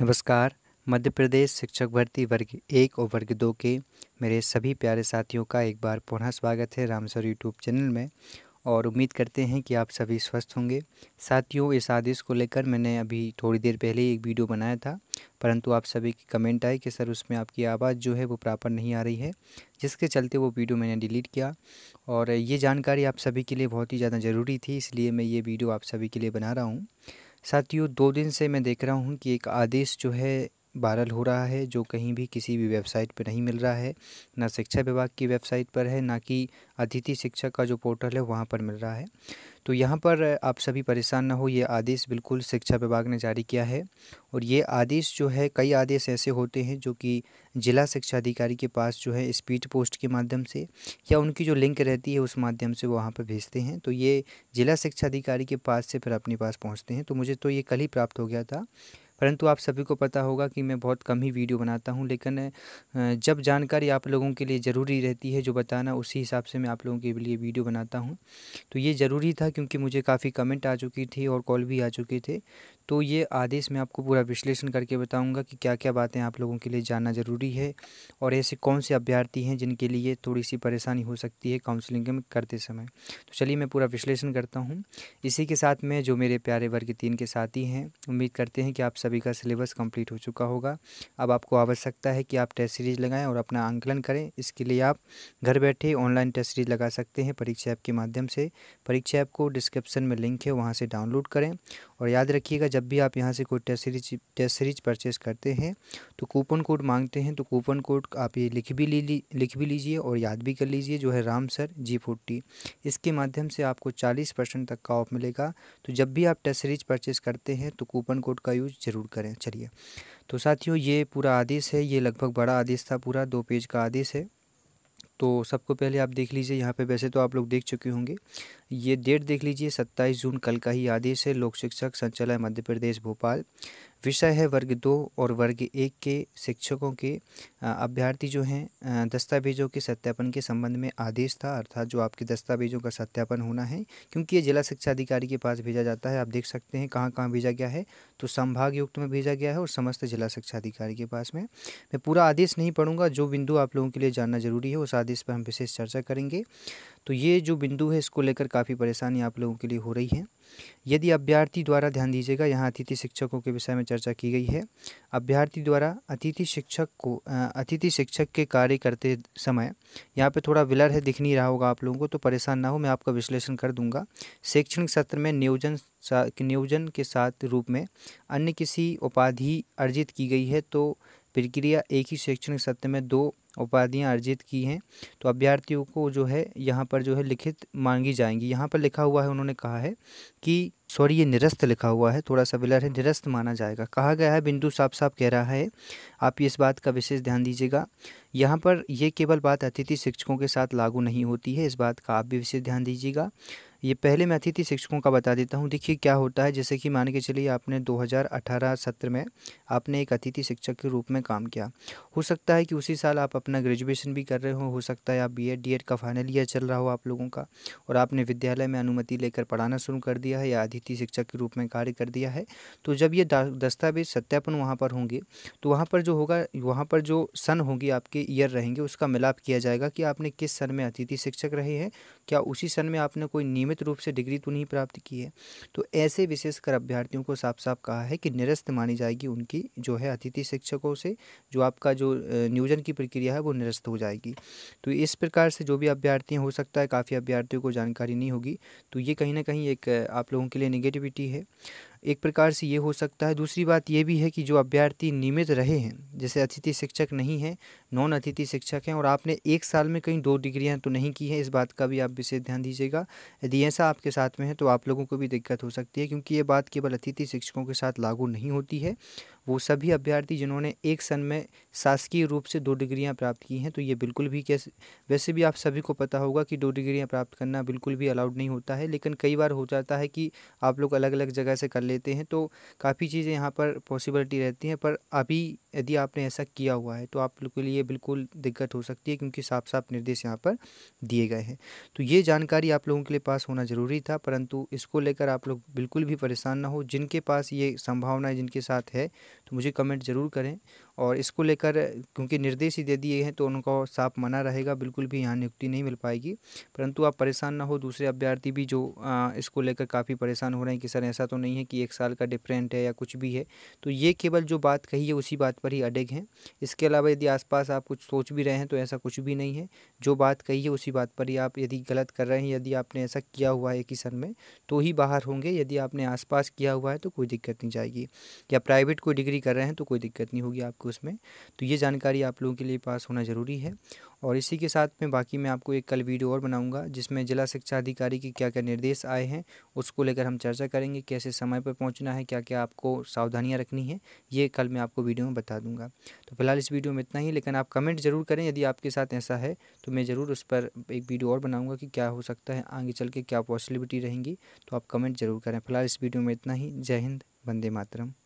नमस्कार मध्य प्रदेश शिक्षक भर्ती वर्ग एक और वर्ग दो के मेरे सभी प्यारे साथियों का एक बार पुनः स्वागत है रामसर यूट्यूब चैनल में और उम्मीद करते हैं कि आप सभी स्वस्थ होंगे साथियों इस आदेश को लेकर मैंने अभी थोड़ी देर पहले एक वीडियो बनाया था परंतु आप सभी की कमेंट आई कि सर उसमें आपकी आवाज़ जो है वो प्रॉपर नहीं आ रही है जिसके चलते वो वीडियो मैंने डिलीट किया और ये जानकारी आप सभी के लिए बहुत ही ज़्यादा ज़रूरी थी इसलिए मैं ये वीडियो आप सभी के लिए बना रहा हूँ साथियों दो दिन से मैं देख रहा हूँ कि एक आदेश जो है वायरल हो रहा है जो कहीं भी किसी भी वेबसाइट पर नहीं मिल रहा है ना शिक्षा विभाग की वेबसाइट पर है ना कि अतिथि शिक्षा का जो पोर्टल है वहाँ पर मिल रहा है तो यहाँ पर आप सभी परेशान ना हो ये आदेश बिल्कुल शिक्षा विभाग ने जारी किया है और ये आदेश जो है कई आदेश ऐसे होते हैं जो कि जिला शिक्षा अधिकारी के पास जो है स्पीड पोस्ट के माध्यम से या उनकी जो लिंक रहती है उस माध्यम से वो वहाँ पर भेजते हैं तो ये जिला शिक्षा अधिकारी के पास से फिर अपने पास पहुँचते हैं तो मुझे तो ये कल ही प्राप्त हो गया था परंतु आप सभी को पता होगा कि मैं बहुत कम ही वीडियो बनाता हूँ लेकिन जब जानकारी आप लोगों के लिए ज़रूरी रहती है जो बताना उसी हिसाब से मैं आप लोगों के लिए वीडियो बनाता हूँ तो ये ज़रूरी था क्योंकि मुझे काफ़ी कमेंट आ चुकी थी और कॉल भी आ चुके थे तो ये आदेश मैं आपको पूरा विश्लेषण करके बताऊँगा कि क्या क्या बातें आप लोगों के लिए जानना ज़रूरी है और ऐसे कौन से अभ्यर्थी हैं जिनके लिए थोड़ी सी परेशानी हो सकती है काउंसिलिंग में करते समय तो चलिए मैं पूरा विश्लेषण करता हूँ इसी के साथ में जो मेरे प्यारे वर्ग तीन के साथी हैं उम्मीद करते हैं कि आप सभी सभी का सिलेबस कंप्लीट हो चुका होगा अब आपको आवश्यकता है कि आप टेस्ट सीरीज लगाएं और अपना आंकलन करें इसके लिए आप घर बैठे ऑनलाइन टेस्ट सीरीज लगा सकते हैं परीक्षा ऐप के माध्यम से परीक्षा ऐप को डिस्क्रिप्शन में लिंक है वहाँ से डाउनलोड करें और याद रखिएगा जब भी आप यहाँ से कोई test series test series purchase करते हैं तो कूपन कोड मांगते हैं तो कूपन कोड आप ये लिख भी लिख भी लीजिए और याद भी कर लीजिए जो है राम सर जी फोर्टी इसके माध्यम से आपको चालीस परसेंट तक का ऑफ मिलेगा तो जब भी आप टेस्ट सीरीज परचेज करते हैं तो कूपन कोड का यूज़ ज़रूर ज़रूर करें चलिए तो साथियों ये पूरा आदेश है ये लगभग बड़ा आदेश था पूरा दो पेज का आदेश है तो सबको पहले आप देख लीजिए यहाँ पे वैसे तो आप लोग देख चुके होंगे ये डेट देख लीजिए सत्ताईस जून कल का ही आदेश है लोक शिक्षक संचालय मध्य प्रदेश भोपाल विषय है वर्ग दो और वर्ग एक के शिक्षकों के अभ्यर्थी जो हैं दस्तावेजों के सत्यापन के संबंध में आदेश था अर्थात जो आपके दस्तावेजों का सत्यापन होना है क्योंकि ये जिला शिक्षा अधिकारी के पास भेजा जाता है आप देख सकते हैं कहाँ कहाँ भेजा गया है तो संभाग युक्त में भेजा गया है और समस्त जिला शिक्षा अधिकारी के पास में मैं पूरा आदेश नहीं पढ़ूंगा जो बिंदु आप लोगों के लिए जानना जरूरी है उस आदेश पर हम विशेष चर्चा करेंगे तो ये जो बिंदु है इसको लेकर काफ़ी परेशानी आप लोगों के लिए हो रही है यदि अभ्यर्थी द्वारा ध्यान दीजिएगा यहाँ अतिथि शिक्षकों के विषय में चर्चा की गई है अभ्यर्थी द्वारा अतिथि शिक्षक को अतिथि शिक्षक के कार्य करते समय यहाँ पे थोड़ा विलर है दिख नहीं रहा होगा आप लोगों को तो परेशान ना हो मैं आपका विश्लेषण कर दूंगा शैक्षणिक सत्र में नियोजन नियोजन के साथ रूप में अन्य किसी उपाधि अर्जित की गई है तो प्रक्रिया एक ही शैक्षणिक सत्र में दो उपाधियाँ अर्जित की हैं तो अभ्यर्थियों को जो है यहाँ पर जो है लिखित मांगी जाएंगी यहाँ पर लिखा हुआ है उन्होंने कहा है कि सॉरी ये निरस्त लिखा हुआ है थोड़ा सा विलर है निरस्त माना जाएगा कहा गया है बिंदु साफ साफ कह रहा है आप इस बात का विशेष ध्यान दीजिएगा यहाँ पर यह केवल बात अतिथि शिक्षकों के साथ लागू नहीं होती है इस बात का आप भी विशेष ध्यान दीजिएगा ये पहले मैं अतिथि शिक्षकों का बता देता हूँ देखिए क्या होता है जैसे कि मान के चलिए आपने 2018 सत्र में आपने एक अतिथि शिक्षक के रूप में काम किया हो सकता है कि उसी साल आप अपना ग्रेजुएशन भी कर रहे हो हो सकता है आप बी एड डी एड का फाइनल ईयर चल रहा हो आप लोगों का और आपने विद्यालय में अनुमति लेकर पढ़ाना शुरू कर दिया है या अतिथि शिक्षक के रूप में कार्य कर दिया है तो जब ये दस्तावेज सत्यापन वहाँ पर होंगे तो वहाँ पर जो होगा वहाँ पर जो सन होगी आपके ईयर रहेंगे उसका मिलाप किया जाएगा कि आपने किस सन में अतिथि शिक्षक रहे हैं क्या उसी सन में आपने कोई नियमित रूप से डिग्री तो नहीं प्राप्त की है तो ऐसे विशेषकर अभ्यर्थियों को साफ साफ कहा है कि निरस्त मानी जाएगी उनकी जो है अतिथि शिक्षकों से जो आपका जो नियोजन की प्रक्रिया प्रक्रिया है वो निरस्त हो जाएगी तो इस प्रकार से जो भी अभ्यर्थी हो सकता है काफ़ी अभ्यर्थियों को जानकारी नहीं होगी तो ये कहीं ना कहीं एक आप लोगों के लिए निगेटिविटी है एक प्रकार से ये हो सकता है दूसरी बात ये भी है कि जो अभ्यर्थी नियमित रहे हैं जैसे अतिथि शिक्षक नहीं हैं नॉन अतिथि शिक्षक हैं और आपने एक साल में कहीं दो डिग्रियां तो नहीं की हैं इस बात का भी आप विशेष ध्यान दीजिएगा यदि ऐसा आपके साथ में है तो आप लोगों को भी दिक्कत हो सकती है क्योंकि ये बात केवल अतिथि शिक्षकों के साथ लागू नहीं होती है वो सभी अभ्यर्थी जिन्होंने एक सन में शासकीय रूप से दो डिग्रियां प्राप्त की हैं तो ये बिल्कुल भी कैसे वैसे भी आप सभी को पता होगा कि दो डिग्रियां प्राप्त करना बिल्कुल भी अलाउड नहीं होता है लेकिन कई बार हो जाता है कि आप लोग अलग अलग जगह से कर लेते हैं तो काफ़ी चीज़ें यहाँ पर पॉसिबिलिटी रहती हैं पर अभी यदि आपने ऐसा किया हुआ है तो आप लोग के लिए बिल्कुल दिक्कत हो सकती है क्योंकि साफ साफ निर्देश यहाँ पर दिए गए हैं तो ये जानकारी आप लोगों के लिए पास होना ज़रूरी था परंतु इसको लेकर आप लोग बिल्कुल भी परेशान ना हो जिनके पास ये संभावनाएँ जिनके साथ है तो मुझे कमेंट ज़रूर करें और इसको लेकर क्योंकि निर्देश ही दे दिए हैं तो उनको साफ मना रहेगा बिल्कुल भी यहाँ नियुक्ति नहीं मिल पाएगी परंतु आप परेशान ना हो दूसरे अभ्यर्थी भी जो इसको लेकर काफ़ी परेशान हो रहे हैं कि सर ऐसा तो नहीं है कि एक साल का डिफरेंट है या कुछ भी है तो ये केवल जो बात कही है उसी बात पर ही अडेग हैं इसके अलावा यदि आसपास आप कुछ सोच भी रहे हैं तो ऐसा कुछ भी नहीं है जो बात कही है उसी बात पर ही आप यदि गलत कर रहे हैं यदि आपने ऐसा किया हुआ है किसन में तो ही बाहर होंगे यदि आपने आसपास किया हुआ है तो कोई दिक्कत नहीं जाएगी या प्राइवेट कोई डिग्री कर रहे हैं तो कोई दिक्कत नहीं होगी आपको आपको उसमें तो ये जानकारी आप लोगों के लिए पास होना ज़रूरी है और इसी के साथ में बाकी मैं आपको एक कल वीडियो और बनाऊंगा जिसमें जिला शिक्षा अधिकारी के क्या क्या निर्देश आए हैं उसको लेकर हम चर्चा करेंगे कैसे समय पर पहुंचना है क्या क्या आपको सावधानियां रखनी है ये कल मैं आपको वीडियो में बता दूंगा तो फिलहाल इस वीडियो में इतना ही लेकिन आप कमेंट ज़रूर करें यदि आपके साथ ऐसा है तो मैं ज़रूर उस पर एक वीडियो और बनाऊँगा कि क्या हो सकता है आगे चल के क्या पॉसिबिलिटी रहेंगी तो आप कमेंट ज़रूर करें फिलहाल इस वीडियो में इतना ही जय हिंद वंदे मातरम